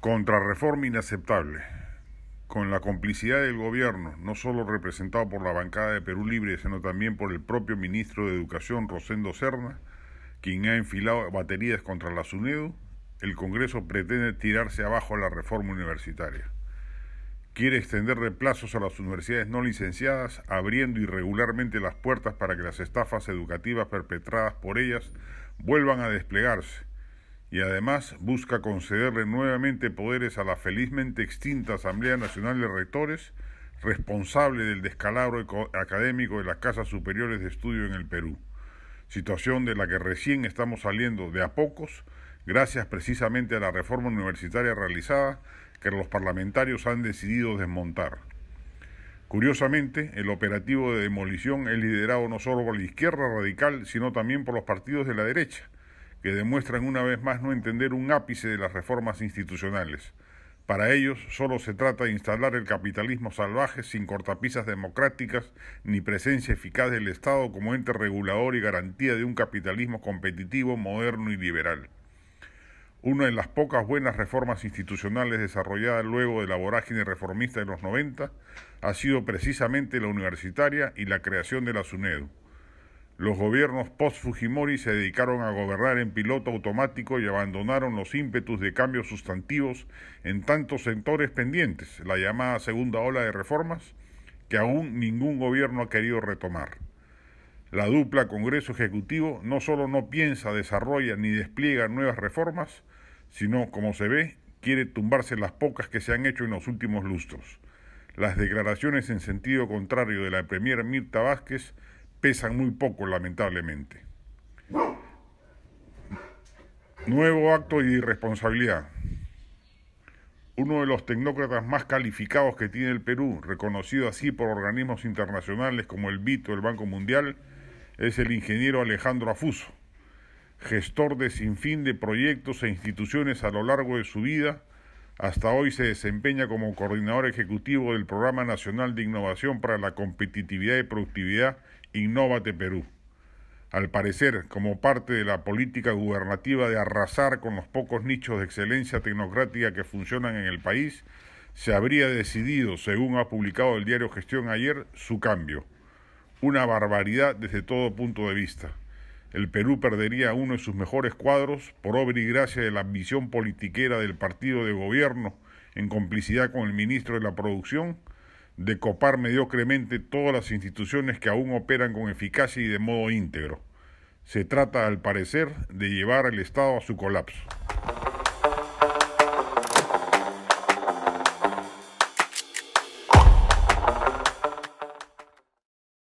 Contrarreforma inaceptable. Con la complicidad del gobierno, no solo representado por la bancada de Perú Libre, sino también por el propio ministro de Educación, Rosendo Serna, quien ha enfilado baterías contra la SUNEDU, el Congreso pretende tirarse abajo la reforma universitaria. Quiere extender plazos a las universidades no licenciadas, abriendo irregularmente las puertas para que las estafas educativas perpetradas por ellas vuelvan a desplegarse y además busca concederle nuevamente poderes a la felizmente extinta Asamblea Nacional de Rectores, responsable del descalabro académico de las casas superiores de estudio en el Perú, situación de la que recién estamos saliendo de a pocos, gracias precisamente a la reforma universitaria realizada que los parlamentarios han decidido desmontar. Curiosamente, el operativo de demolición es liderado no solo por la izquierda radical, sino también por los partidos de la derecha, que demuestran una vez más no entender un ápice de las reformas institucionales. Para ellos solo se trata de instalar el capitalismo salvaje sin cortapisas democráticas ni presencia eficaz del Estado como ente regulador y garantía de un capitalismo competitivo, moderno y liberal. Una de las pocas buenas reformas institucionales desarrolladas luego de la vorágine reformista de los 90 ha sido precisamente la universitaria y la creación de la SUNEDU. Los gobiernos post-Fujimori se dedicaron a gobernar en piloto automático y abandonaron los ímpetus de cambios sustantivos en tantos sectores pendientes, la llamada segunda ola de reformas, que aún ningún gobierno ha querido retomar. La dupla Congreso Ejecutivo no solo no piensa, desarrolla ni despliega nuevas reformas, sino, como se ve, quiere tumbarse las pocas que se han hecho en los últimos lustros. Las declaraciones en sentido contrario de la Premier Mirta Vázquez pesan muy poco, lamentablemente. Nuevo acto de irresponsabilidad. Uno de los tecnócratas más calificados que tiene el Perú, reconocido así por organismos internacionales como el BIT o el Banco Mundial, es el ingeniero Alejandro Afuso, gestor de sinfín de proyectos e instituciones a lo largo de su vida, hasta hoy se desempeña como coordinador ejecutivo del Programa Nacional de Innovación para la Competitividad y Productividad Innovate Perú. Al parecer, como parte de la política gubernativa de arrasar con los pocos nichos de excelencia tecnocrática que funcionan en el país, se habría decidido, según ha publicado el diario Gestión ayer, su cambio. Una barbaridad desde todo punto de vista el Perú perdería uno de sus mejores cuadros por obra y gracia de la ambición politiquera del partido de gobierno en complicidad con el ministro de la Producción, de copar mediocremente todas las instituciones que aún operan con eficacia y de modo íntegro. Se trata, al parecer, de llevar al Estado a su colapso.